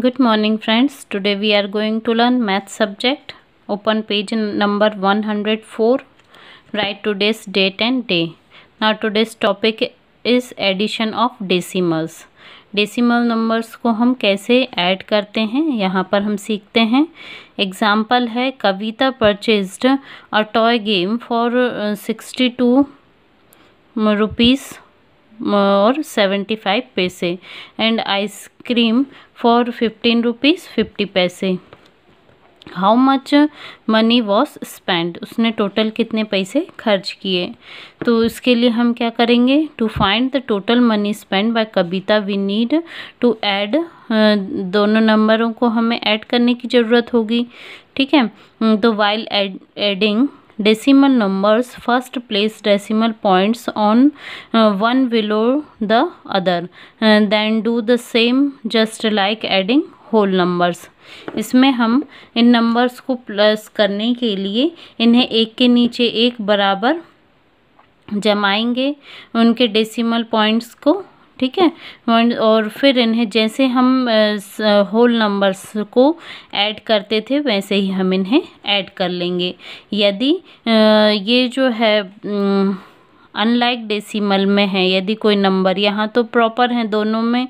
Good morning friends today we are going to learn math subject open page number one hundred four right today's date and day now today's topic is addition of decimals decimal numbers को हम कैसे add करते हैं यहाँ पर हम सीखते हैं एग्जाम्पल है Kavita purchase a toy game for sixty two rupees और seventy five paise and ice cream for fifteen rupees fifty paise how much money was spend उसने टोटल कितने पैसे खर्च किए तो इसके लिए हम क्या करेंगे to find the total money spend by Kavita we need to add दोनों नंबरों को हमें ऐड करने की ज़रूरत होगी ठीक है mm, तो while adding decimal numbers first place decimal points on uh, one below the other and then do the same just like adding whole numbers इसमें हम इन नंबर्स को प्लस करने के लिए इन्हें एक के नीचे एक बराबर जमाएंगे उनके डेसिमल पॉइंट्स को ठीक है और फिर इन्हें जैसे हम होल नंबर्स को ऐड करते थे वैसे ही हम इन्हें ऐड कर लेंगे यदि ये जो है अनलाइक डेसिमल में है यदि कोई नंबर यहाँ तो प्रॉपर हैं दोनों में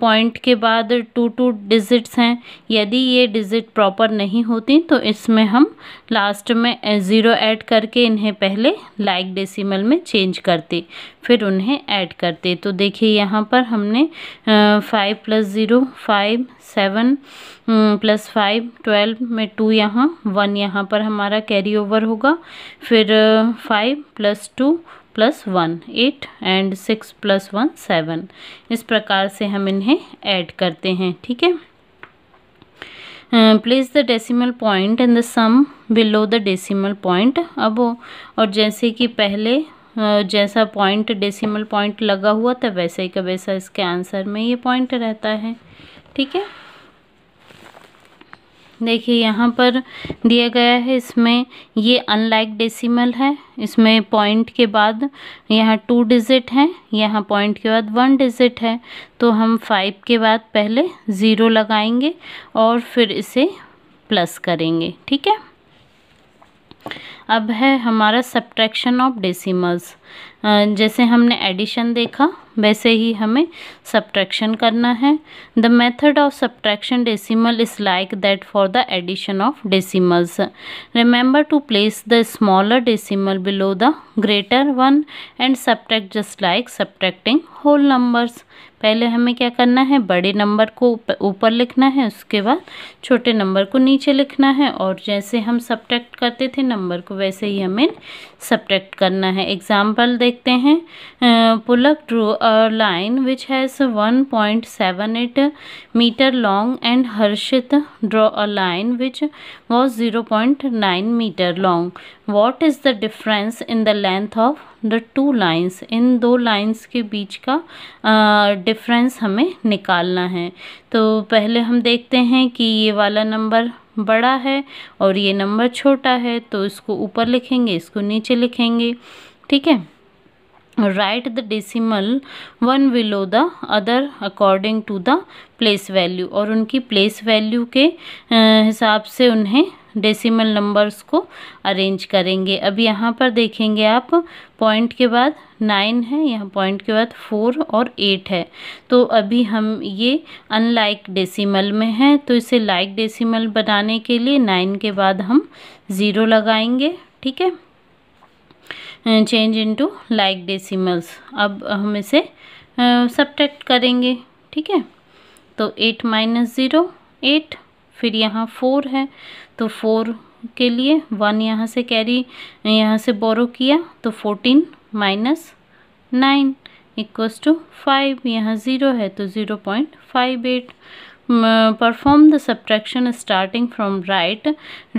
पॉइंट के बाद टू टू डिजिट्स हैं यदि ये डिजिट प्रॉपर नहीं होती तो इसमें हम लास्ट में ज़ीरो ऐड करके इन्हें पहले लाइक डेसिमल में चेंज करते फिर उन्हें ऐड करते तो देखिए यहाँ पर हमने five plus zero five seven plus five twelve में टू यहाँ वन यहाँ पर हमारा कैरी ओवर होगा फिर five plus two plus one eight and six plus one seven इस प्रकार से हम इन्हें ऐड करते हैं ठीक है place the decimal point in the sum below the decimal point अब और जैसे कि पहले uh, जैसा पॉइंट डेसिमल पॉइंट लगा हुआ था वैसे ही का वैसा इसके आंसर में ये पॉइंट रहता है ठीक है देखिए यहाँ पर दिया गया है इसमें ये अनलाइक डेसिमल है इसमें पॉइंट के बाद यहाँ टू डिजिट है यहाँ पॉइंट के बाद वन डिजिट है तो हम फाइव के बाद पहले ज़ीरो लगाएंगे और फिर इसे प्लस करेंगे ठीक है अब है हमारा सब्ट्रैक्शन ऑफ डेसिमल्स जैसे हमने एडिशन देखा वैसे ही हमें सब्ट्रैक्शन करना है the method of subtraction decimal is like that for the addition of decimals remember to place the smaller decimal below the greater one and subtract just like subtracting whole numbers पहले हमें क्या करना है बड़े number को ऊपर लिखना है उसके बाद छोटे नंबर को नीचे लिखना है और जैसे हम सब्ट्रैक्ट करते थे नंबर को वैसे ही हमें सब्ट्रैक्ट करना है एग्जाम्पल देखते हैं Pulak drew a line which has 1.78 meter long and Harshit draw a line which was 0.9 meter long. What is the difference in the length of the two lines इन दो लाइंस के बीच का डिफरेंस हमें निकालना है तो पहले हम देखते हैं कि ये वाला नंबर बड़ा है और ये नंबर छोटा है तो इसको ऊपर लिखेंगे इसको नीचे लिखेंगे ठीक है write the decimal one below the other according to the place value और उनकी place value के हिसाब से उन्हें डेसिमल नंबर्स को अरेंज करेंगे अब यहाँ पर देखेंगे आप पॉइंट के बाद नाइन है यहाँ पॉइंट के बाद फोर और एट है तो अभी हम ये अनलाइक डेसिमल में हैं तो इसे लाइक डेसिमल बनाने के लिए नाइन के बाद हम ज़ीरो लगाएंगे ठीक है चेंज इनटू लाइक डेसिमल्स अब हम इसे सब्ट्रैक्ट करेंगे ठीक है तो एट माइनस ज़ीरो एट फिर यहाँ फोर है तो फोर के लिए वन यहाँ से कैरी यहाँ से बोरो किया तो fourteen minus nine equal to five यहाँ ज़ीरो है तो zero point five eight perform the subtraction starting from right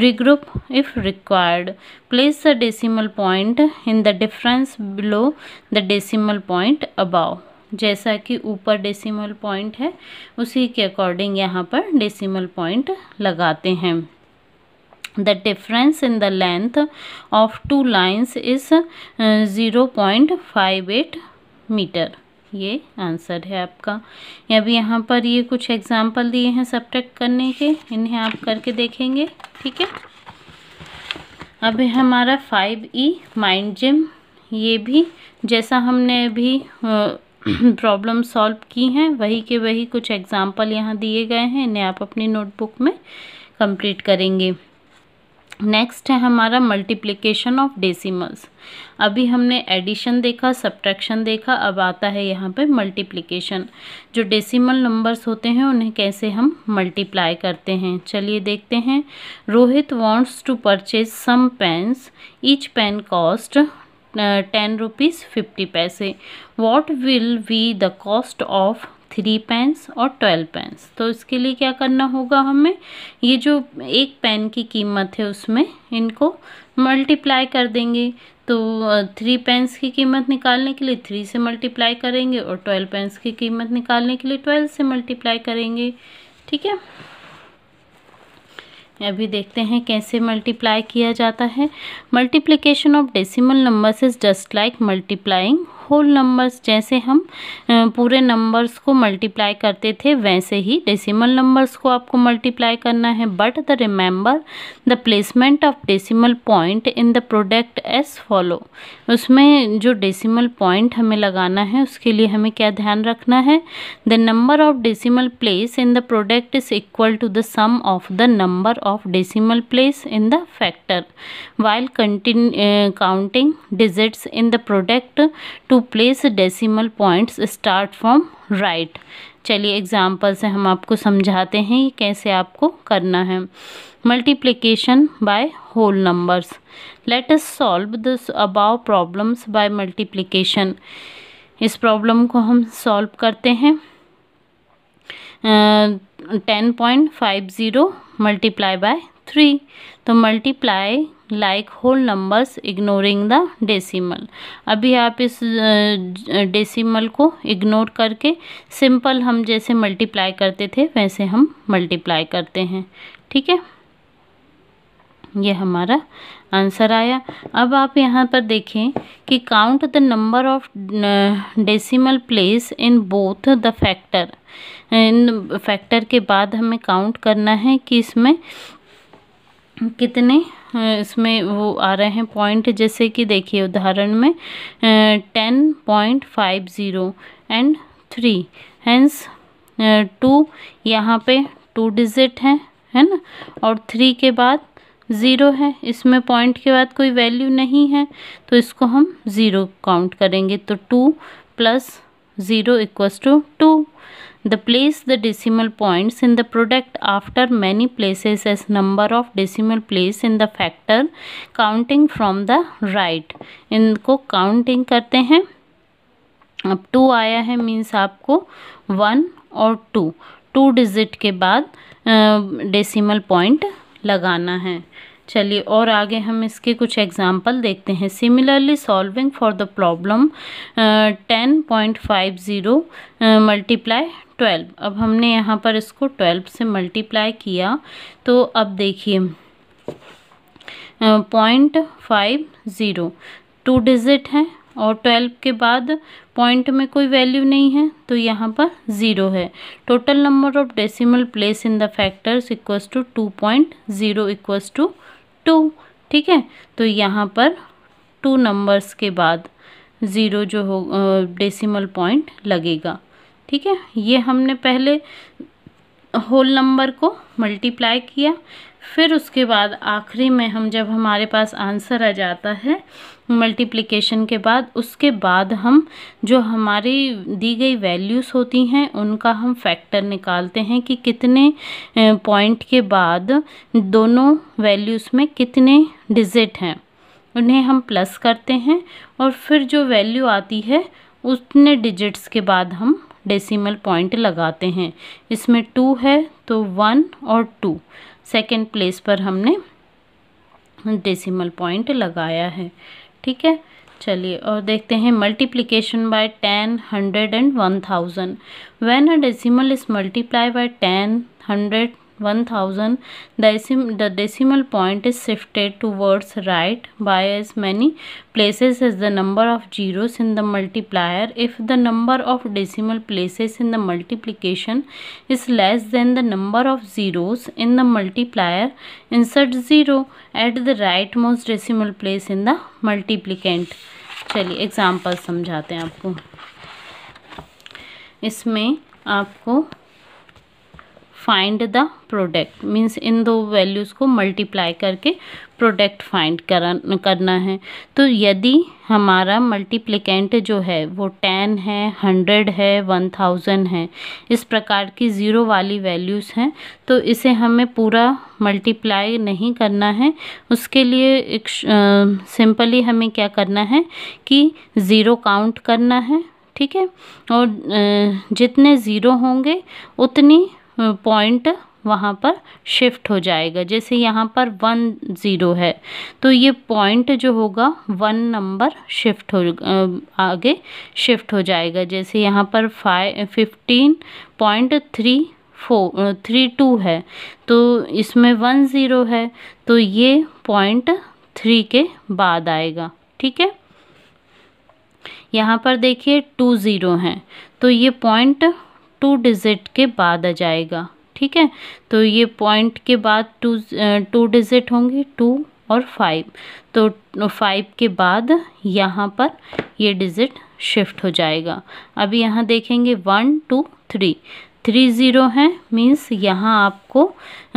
regroup if required place the decimal point in the difference below the decimal point above जैसा कि ऊपर decimal point है उसी के according यहाँ पर डेसिमल पॉइंट लगाते हैं the difference in the length of two lines is 0.58 meter ये आंसर है आपका अभी यहाँ पर ये कुछ एग्जाम्पल दिए हैं सब करने के इन्हें आप करके देखेंगे ठीक है अभी हमारा फाइव ई माइंड जिम ये भी जैसा हमने अभी प्रॉब्लम सॉल्व की हैं वही के वही कुछ एग्जाम्पल यहाँ दिए गए हैं इन्हें आप अपनी नोटबुक में कंप्लीट करेंगे नेक्स्ट है हमारा मल्टीप्लिकेशन ऑफ डेसिमल्स अभी हमने एडिशन देखा सब्ट्रैक्शन देखा अब आता है यहाँ पे मल्टीप्लिकेशन जो डेसिमल नंबर्स होते हैं उन्हें कैसे हम मल्टीप्लाई करते हैं चलिए देखते हैं Rohit wants to purchase some pens each pen cost ten rupees fifty paise what will we the cost of three pens और ट्वेल्व पेंस तो इसके लिए क्या करना होगा हमें ये जो एक पेन की कीमत है उसमें इनको मल्टीप्लाई कर देंगे तो थ्री पेंस की कीमत निकालने के लिए थ्री से मल्टीप्लाई करेंगे और ट्वेल्व पेंस की कीमत निकालने के लिए ट्वेल्व से मल्टीप्लाई करेंगे ठीक है अभी देखते हैं कैसे मल्टीप्लाई किया जाता है multiplication of decimal numbers is just like multiplying whole numbers जैसे हम पूरे नंबर्स को मल्टीप्लाई करते थे वैसे ही डेसिमल नंबर्स को आपको मल्टीप्लाई करना है but the remember the placement of decimal point in the product as follow उसमें जो डेसिमल पॉइंट हमें लगाना है उसके लिए हमें क्या ध्यान रखना है the number of decimal place in the product is equal to the sum of the number of decimal place in the factor while कंटिन counting digits in the product to to place decimal points start from right चलिए example से हम आपको समझाते हैं ये कैसे आपको करना है multiplication by whole numbers let us solve this above problems by multiplication इस प्रॉब्लम को हम सॉल्व करते हैं ten point five zero multiply by three तो multiply like whole numbers ignoring the decimal अभी आप इस डेसिमल को इग्नोर करके सिंपल हम जैसे मल्टीप्लाई करते थे वैसे हम मल्टीप्लाई करते हैं ठीक है ये हमारा आंसर आया अब आप यहाँ पर देखें कि count the number of decimal place in both the factor इन फैक्टर के बाद हमें काउंट करना है कि इसमें कितने इसमें वो आ रहे हैं पॉइंट जैसे कि देखिए उदाहरण में ten point five zero and three has two यहाँ पे टू डिजिट हैं है ना और थ्री के बाद ज़ीरो है इसमें पॉइंट के बाद कोई वैल्यू नहीं है तो इसको हम ज़ीरो काउंट करेंगे तो two plus zero equals to two The place the decimal points in the product after many places as number of decimal place in the factor counting from the right. इनको counting करते हैं अब to आया है means आपको one और to two digit के बाद डेसिमल पॉइंट लगाना है चलिए और आगे हम इसके कुछ एग्जाम्पल देखते हैं similarly solving for the problem ten point five zero multiply twelve अब हमने यहाँ पर इसको ट्वेल्व से मल्टीप्लाई किया तो अब देखिए point five zero two digit है और ट्वेल्व के बाद पॉइंट में कोई वैल्यू नहीं है तो यहाँ पर ज़ीरो है total number of decimal place in the factors equals to two point zero equals to two ठीक है तो यहाँ पर टू नंबर्स के बाद ज़ीरो जो हो डेसिमल पॉइंट लगेगा ठीक है ये हमने पहले होल नंबर को मल्टीप्लाई किया फिर उसके बाद आखिरी में हम जब हमारे पास आंसर आ जाता है मल्टीप्लिकेशन के बाद उसके बाद हम जो हमारी दी गई वैल्यूज़ होती हैं उनका हम फैक्टर निकालते हैं कि कितने पॉइंट के बाद दोनों वैल्यूज़ में कितने डिजिट हैं उन्हें हम प्लस करते हैं और फिर जो वैल्यू आती है उतने डिजिट्स के बाद हम डेसिमल पॉइंट लगाते हैं इसमें टू है तो वन और टू सेकेंड प्लेस पर हमने डेसिमल पॉइंट लगाया है ठीक है चलिए और देखते हैं multiplication by ten hundred and one thousand when a decimal is multiply by ten hundred one thousand the decimal point is shifted towards right by as many places is the number of zeros in the multiplier if the number of decimal places in the multiplication is less than the number of zeros in the multiplier insert zero at the right most decimal place in the multiplicand चलिए example समझाते हैं आपको इसमें आपको find the product means इन दो values को multiply करके प्रोडक्ट फाइंड करना है तो यदि हमारा मल्टीप्लिकेंट जो है वो टेन है हंड्रेड है वन थाउजेंड है इस प्रकार की ज़ीरो वाली वैल्यूज़ हैं तो इसे हमें पूरा मल्टीप्लाई नहीं करना है उसके लिए एक सिंपली हमें क्या करना है कि ज़ीरो काउंट करना है ठीक है और जितने ज़ीरो होंगे उतनी पॉइंट वहाँ पर शिफ्ट हो जाएगा जैसे यहाँ पर वन ज़ीरो है तो ये पॉइंट जो होगा वन नंबर शिफ्ट हो आगे शिफ्ट हो जाएगा जैसे यहाँ पर five fifteen point three four three two है तो इसमें वन ज़ीरो है तो ये पॉइंट थ्री के बाद आएगा ठीक है यहाँ पर देखिए टू ज़ीरो हैं तो ये पॉइंट टू डिजिट के बाद आ जाएगा ठीक है तो ये पॉइंट के बाद टू टू डिजिट होंगे टू और फाइव तो फाइव के बाद यहाँ पर ये डिजिट शिफ्ट हो जाएगा अब यहाँ देखेंगे one two three three zero है मीन्स यहाँ आपको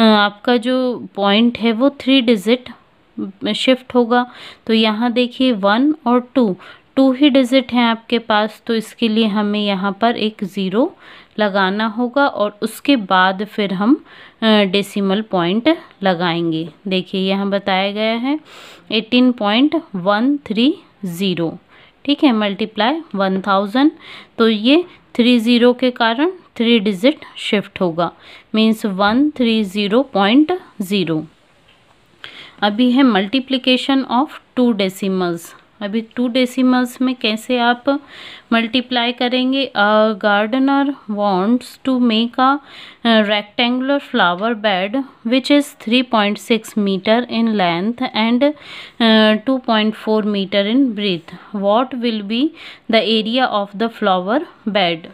आपका जो पॉइंट है वो थ्री डिजिट शिफ्ट होगा तो यहाँ देखिए वन और टू टू ही डिजिट हैं आपके पास तो इसके लिए हमें यहाँ पर एक ज़ीरो लगाना होगा और उसके बाद फिर हम डेसिमल पॉइंट लगाएंगे देखिए यहाँ बताया गया है eighteen point one three zero ठीक है मल्टीप्लाई वन थाउजेंड तो ये थ्री ज़ीरो के कारण थ्री डिजिट शिफ्ट होगा means one three zero point zero अभी है मल्टीप्लिकेशन ऑफ टू डेसिमल्स अभी टू डेसिमल्स में कैसे आप मल्टीप्लाई करेंगे a gardener wants to make a rectangular flower bed which is three point six meter in length and two point four meter in breadth what will be the area of the flower bed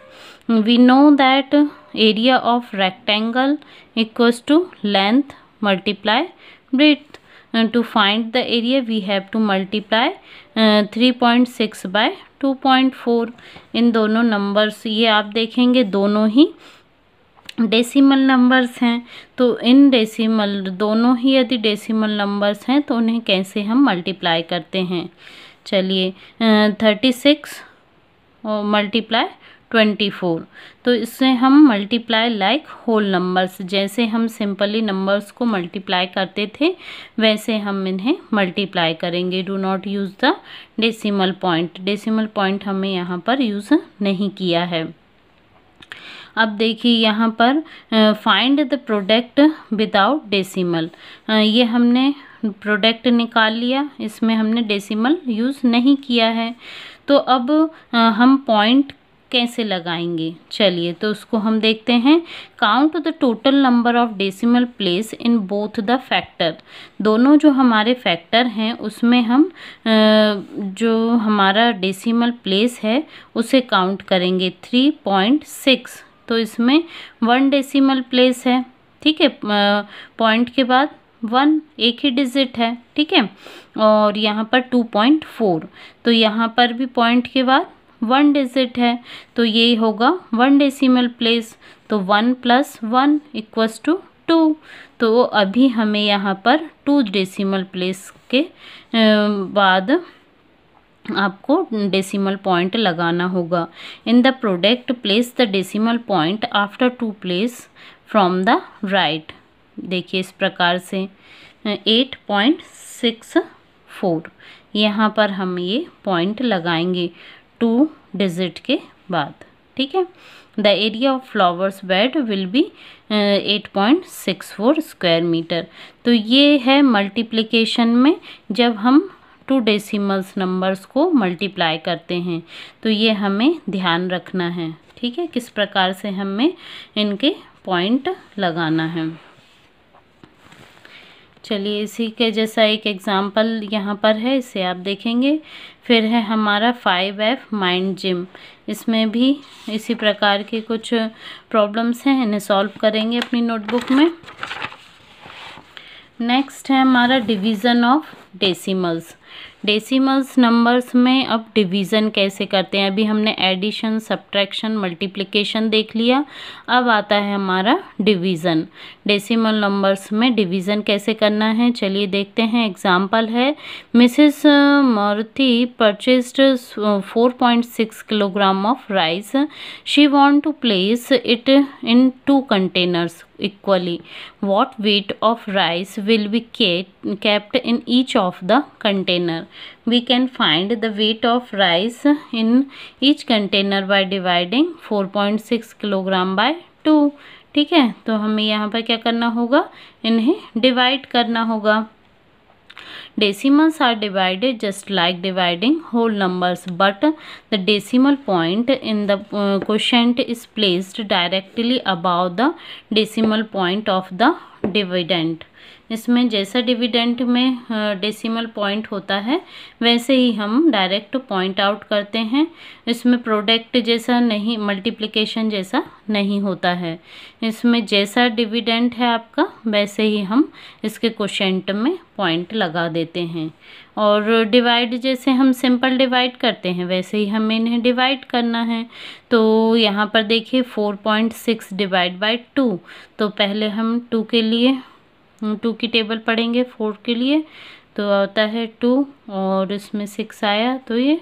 we know that area of rectangle equal to length multiply breadth Uh, to find the area we have to multiply uh, 3.6 by 2.4 इन दोनों numbers ये आप देखेंगे दोनों ही decimal numbers हैं तो in decimal दोनों ही यदि डेसिमल नंबर्स हैं तो उन्हें कैसे हम मल्टीप्लाई करते हैं चलिए thirty six multiply twenty four तो इससे हम मल्टीप्लाई लाइक होल नंबर्स जैसे हम सिंपली नंबर्स को मल्टीप्लाई करते थे वैसे हम इन्हें मल्टीप्लाई करेंगे do not use the decimal point decimal point हमें यहाँ पर यूज़ नहीं किया है अब देखिए यहाँ पर find the product without decimal ये हमने प्रोडक्ट निकाल लिया इसमें हमने डेसिमल यूज़ नहीं किया है तो अब हम पॉइंट कैसे लगाएंगे चलिए तो उसको हम देखते हैं count the total number of decimal place in both the factor दोनों जो हमारे फैक्टर हैं उसमें हम जो हमारा डेसिमल प्लेस है उसे काउंट करेंगे थ्री पॉइंट सिक्स तो इसमें वन डेसिमल प्लेस है ठीक है पॉइंट के बाद वन एक ही डिजिट है ठीक है और यहाँ पर टू पॉइंट फोर तो यहाँ पर भी पॉइंट के बाद वन डिजिट है तो ये होगा वन डेसिमल प्लेस तो one plus one equals to two तो अभी हमें यहाँ पर टू डेसिमल प्लेस के बाद आपको डेसिमल पॉइंट लगाना होगा in the product place the decimal point after two place from the right देखिए इस प्रकार से एट पॉइंट सिक्स फोर यहाँ पर हम ये पॉइंट लगाएंगे टू डिजिट के बाद ठीक है the area of flowers bed will be eight point six four square meter तो ये है मल्टीप्लिकेशन में जब हम टू डेसिमल्स नंबर्स को मल्टीप्लाई करते हैं तो ये हमें ध्यान रखना है ठीक है किस प्रकार से हमें इनके पॉइंट लगाना है चलिए इसी के जैसा एक एग्ज़ाम्पल यहाँ पर है इसे आप देखेंगे फिर है हमारा फाइव एफ माइंड जिम इसमें भी इसी प्रकार के कुछ प्रॉब्लम्स हैं इन्हें सॉल्व करेंगे अपनी नोटबुक में नेक्स्ट है हमारा division of decimals decimals numbers में अब डिवीज़न कैसे करते हैं अभी हमने एडिशन सब्ट्रैक्शन मल्टीप्लिकेशन देख लिया अब आता है हमारा डिवीज़न डेसिमल नंबर्स में डिवीज़न कैसे करना है चलिए देखते हैं एग्जाम्पल है Mrs Maruti purchased four point six kilogram of rice she want to place it in two containers equally what weight of rice will be kept in each of of the container. We can find the weight of rice in each container by dividing 4.6 kg by 2. ठीक है तो हमें यहाँ पर क्या करना होगा इन्हें डिवाइड करना होगा decimals are divided just like dividing whole numbers but the decimal point in the uh, quotient is placed directly above the decimal point of the dividend इसमें जैसा डिविडेंट में डेसिमल पॉइंट होता है वैसे ही हम डायरेक्ट पॉइंट आउट करते हैं इसमें प्रोडक्ट जैसा नहीं मल्टीप्लिकेशन जैसा नहीं होता है इसमें जैसा डिविडेंट है आपका वैसे ही हम इसके क्वेश्चंट में पॉइंट लगा देते हैं और डिवाइड जैसे हम सिंपल डिवाइड करते हैं वैसे ही हमें इन्हें डिवाइड करना है तो यहाँ पर देखिए four point six divide by two तो पहले हम टू के लिए टू की टेबल पढ़ेंगे फोर के लिए तो आता है टू और इसमें सिक्स आया तो ये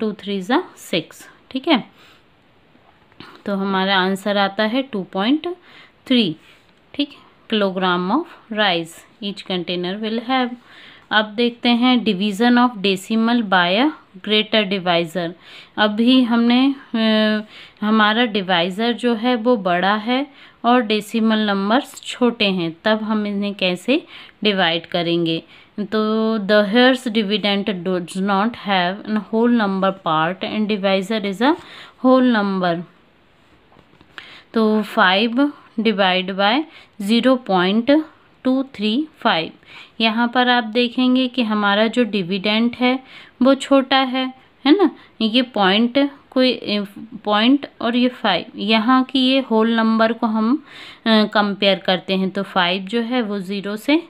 टू थ्री ज़ा सिक्स ठीक है तो हमारा आंसर आता है टू पॉइंट थ्री ठीक kilogram of rice each container will have अब देखते हैं division of decimal by a greater divisor अभी हमने हमारा डिवाइज़र जो है वो बड़ा है और डेसिमल नंबर्स छोटे हैं तब हम इन्हें कैसे डिवाइड करेंगे तो the here's dividend does not have an whole number part and divisor is a whole number तो five divide by zero point two three five यहाँ पर आप देखेंगे कि हमारा जो डिविडेंट है वो छोटा है है ना ये पॉइंट कोई पॉइंट और ये फाइव यहाँ की ये होल नंबर को हम कंपेयर करते हैं तो फाइव जो है वो ज़ीरो से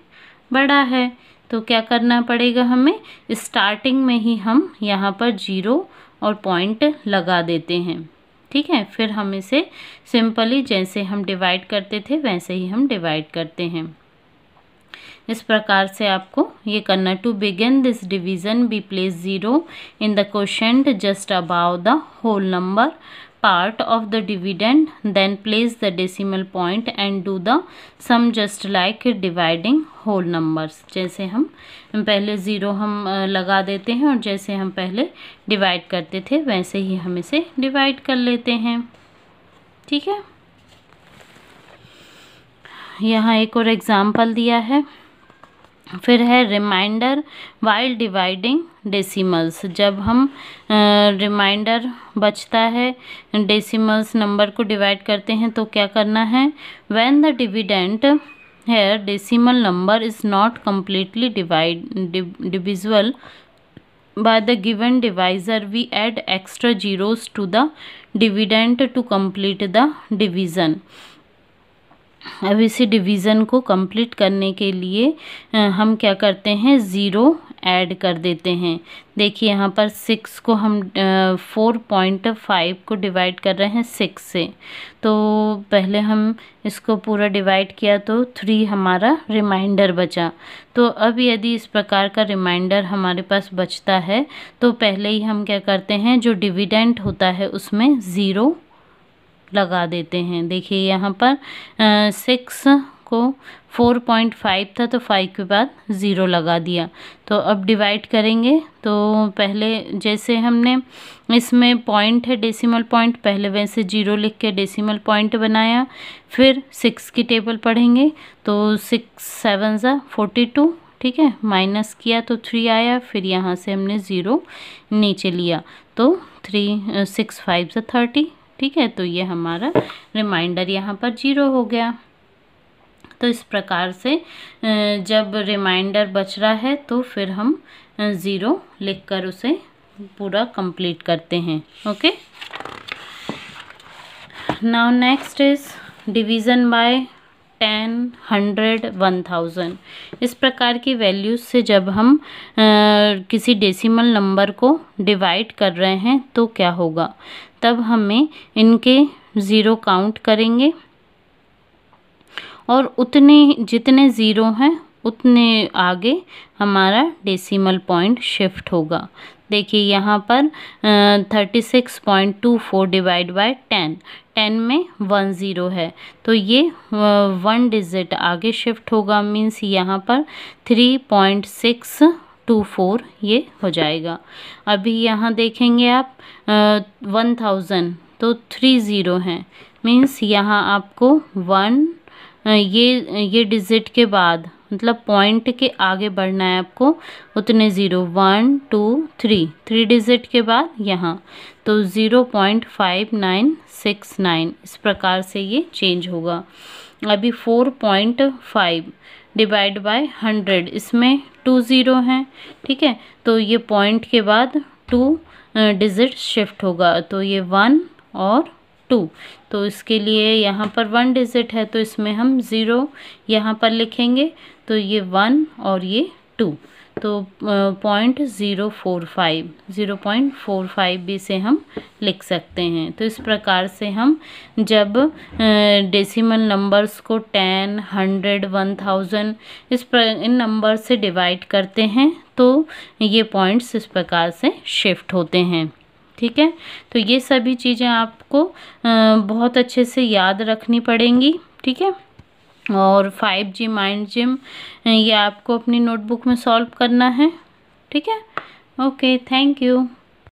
बड़ा है तो क्या करना पड़ेगा हमें स्टार्टिंग में ही हम यहाँ पर जीरो और पॉइंट लगा देते हैं ठीक है फिर हम इसे सिंपली जैसे हम डिवाइड करते थे वैसे ही हम डिवाइड करते हैं इस प्रकार से आपको ये करना to begin this division be place zero in the quotient just above the whole number part of the dividend then place the decimal point and do the sum just like dividing whole numbers जैसे हम, हम पहले zero हम लगा देते हैं और जैसे हम पहले डिवाइड करते थे वैसे ही हम इसे डिवाइड कर लेते हैं ठीक है यहाँ एक और एग्ज़ाम्पल दिया है फिर है रिमाइंडर वाइल डिवाइडिंग डेसिमल्स जब हम रिमाइंडर बचता है डेसिमल्स नंबर को डिवाइड करते हैं तो क्या करना है व्हेन द डिविडेंट है decimal number is not completely divide divisible by the given divisor we add extra zeros to the dividend to complete the division अब इसी डिवीज़न को कंप्लीट करने के लिए हम क्या करते हैं ज़ीरो ऐड कर देते हैं देखिए यहाँ पर सिक्स को हम फोर पॉइंट फाइव को डिवाइड कर रहे हैं सिक्स से तो पहले हम इसको पूरा डिवाइड किया तो थ्री हमारा रिमाइंडर बचा तो अब यदि इस प्रकार का रिमाइंडर हमारे पास बचता है तो पहले ही हम क्या करते हैं जो डिविडेंट होता है उसमें ज़ीरो लगा देते हैं देखिए यहाँ पर सिक्स को फोर पॉइंट फाइव था तो फाइव के बाद ज़ीरो लगा दिया तो अब डिवाइड करेंगे तो पहले जैसे हमने इसमें पॉइंट है डेसिमल पॉइंट पहले वैसे जीरो लिख के डेसिमल पॉइंट बनाया फिर सिक्स की टेबल पढ़ेंगे तो सिक्स सेवन ज़ा फोर्टी टू ठीक है माइनस किया तो थ्री आया फिर यहाँ से हमने ज़ीरो नीचे लिया तो थ्री सिक्स फाइव ज़ा थर्टी ठीक है तो ये हमारा रिमाइंडर यहाँ पर जीरो हो गया तो इस प्रकार से जब रिमाइंडर बच रहा है तो फिर हम ज़ीरो लिखकर उसे पूरा कंप्लीट करते हैं okay now next is division by ten hundred one thousand इस प्रकार की वैल्यूज से जब हम आ, किसी डेसिमल नंबर को डिवाइड कर रहे हैं तो क्या होगा तब हमें इनके ज़ीरो काउंट करेंगे और उतने जितने ज़ीरो हैं उतने आगे हमारा डेसिमल पॉइंट शिफ्ट होगा देखिए यहाँ पर thirty six point two four divide by ten ten में वन ज़ीरो है तो ये वन डिजिट आगे शिफ्ट होगा मीन्स यहाँ पर three point six two four ये हो जाएगा अभी यहाँ देखेंगे आप वन थाउजेंड तो थ्री ज़ीरो हैं मीन्स यहाँ आपको वन ये ये डिजिट के बाद मतलब पॉइंट के आगे बढ़ना है आपको उतने zero one two three three digit के बाद यहाँ तो zero point five nine six nine इस प्रकार से ये चेंज होगा अभी four point five divide by hundred इसमें टू ज़ीरो हैं ठीक है तो ये पॉइंट के बाद टू डिजिट शिफ्ट होगा तो ये वन और टू तो इसके लिए यहाँ पर वन डिजिट है तो इसमें हम ज़ीरो यहाँ पर लिखेंगे तो ये वन और ये टू तो point zero four five zero point four five भी से हम लिख सकते हैं तो इस प्रकार से हम जब डेसिमल नंबर्स को टेन हंड्रेड वन थाउजेंड इस प्र इन नंबर से डिवाइड करते हैं तो ये पॉइंट्स इस प्रकार से शिफ्ट होते हैं ठीक है तो ये सभी चीज़ें आपको बहुत अच्छे से याद रखनी पड़ेंगी ठीक है और फाइव जी माइंड जिम ये आपको अपनी नोटबुक में सॉल्व करना है ठीक है ओके थैंक यू